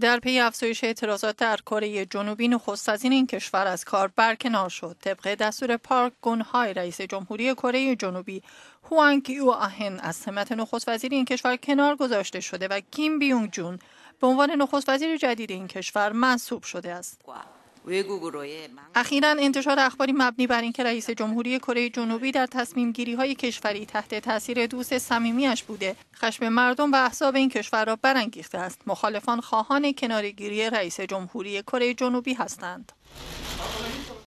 در پی افزایش اعتراضات در کره جنوبی از این کشور از کار برکنار شد. طبق دستور پارک گونهای رئیس جمهوری کره جنوبی هوانگ یو آهن از سمت نخست وزیر این کشور کنار گذاشته شده و کیم بیونگ جون به عنوان نخست وزیر جدید این کشور منصوب شده است. اخیرا انتشار اخباری مبنی بر اینکه رئیس جمهوری کره جنوبی در تصمیم گیری های کشوری تحت تاثیر دوست صمیمیاش بوده خشم مردم و احزاب این کشور را برانگیخته است مخالفان خواهان کنارگیری رئیس جمهوری کره جنوبی هستند